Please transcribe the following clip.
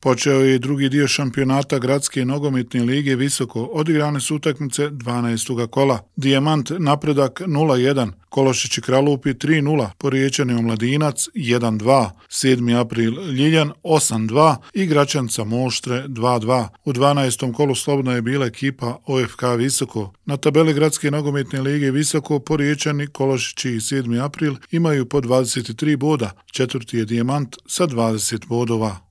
Počeo je i drugi dio šampionata Gradske nogometne lige Visoko. Odigrane su utakmice 12. kola. Dijamant napredak 0-1, Kološići Kralupi 3-0, Poriječani Omladinac 1-2, 7. april Ljiljan 8-2 i Gračanca Moštre 2-2. U 12. kolu slobodna je bila ekipa OFK Visoko. Na tabeli Gradske nogometne lige Visoko Poriječani, Kološići i 7. april imaju po 23 boda. Četvrti je Dijamant sa 20 bodova.